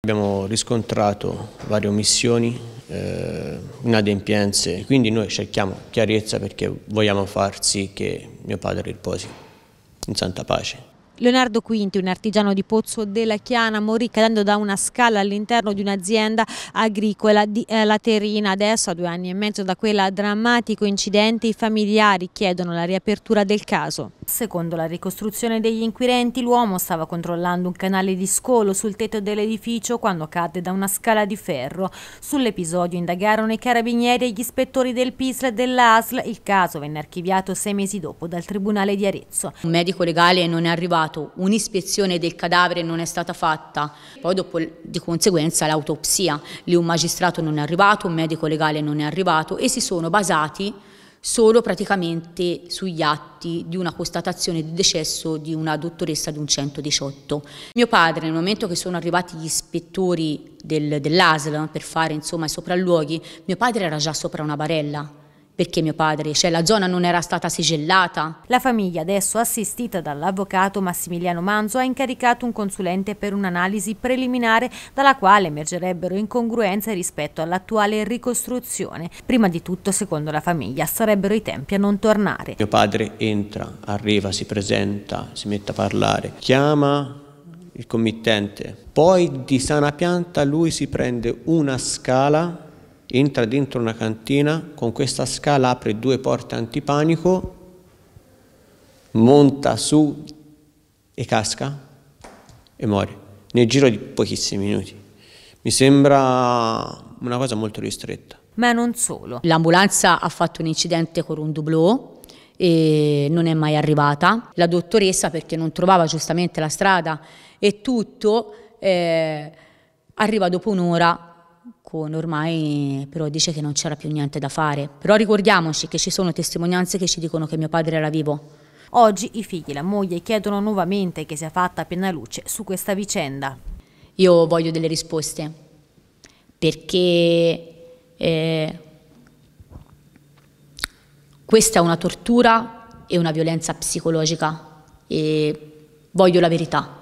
Abbiamo riscontrato varie omissioni, eh, inadempienze, quindi noi cerchiamo chiarezza perché vogliamo far sì che mio padre riposi in santa pace. Leonardo Quinti, un artigiano di Pozzo della Chiana, morì cadendo da una scala all'interno di un'azienda agricola di eh, Laterina. Adesso, a due anni e mezzo da quel drammatico incidente, i familiari chiedono la riapertura del caso. Secondo la ricostruzione degli inquirenti, l'uomo stava controllando un canale di scolo sul tetto dell'edificio quando cadde da una scala di ferro. Sull'episodio indagarono i carabinieri e gli ispettori del PISL e dell'ASL. Il caso venne archiviato sei mesi dopo dal Tribunale di Arezzo. Un medico legale non è arrivato sbagliato, un'ispezione del cadavere non è stata fatta, poi dopo di conseguenza l'autopsia, lì un magistrato non è arrivato, un medico legale non è arrivato e si sono basati solo praticamente sugli atti di una constatazione di decesso di una dottoressa di un 118. Mio padre, nel momento che sono arrivati gli ispettori del, dell'ASL per fare insomma, i sopralluoghi, mio padre era già sopra una barella perché mio padre, cioè la zona non era stata sigillata. La famiglia, adesso assistita dall'avvocato Massimiliano Manzo, ha incaricato un consulente per un'analisi preliminare dalla quale emergerebbero incongruenze rispetto all'attuale ricostruzione. Prima di tutto, secondo la famiglia, sarebbero i tempi a non tornare. Mio padre entra, arriva, si presenta, si mette a parlare, chiama il committente, poi di sana pianta lui si prende una scala entra dentro una cantina, con questa scala apre due porte antipanico, monta su e casca e muore nel giro di pochissimi minuti. Mi sembra una cosa molto ristretta. Ma non solo. L'ambulanza ha fatto un incidente con un dublò e non è mai arrivata. La dottoressa, perché non trovava giustamente la strada e tutto, eh, arriva dopo un'ora con ormai però dice che non c'era più niente da fare. Però ricordiamoci che ci sono testimonianze che ci dicono che mio padre era vivo. Oggi i figli e la moglie chiedono nuovamente che sia fatta piena luce su questa vicenda. Io voglio delle risposte perché eh, questa è una tortura e una violenza psicologica e voglio la verità.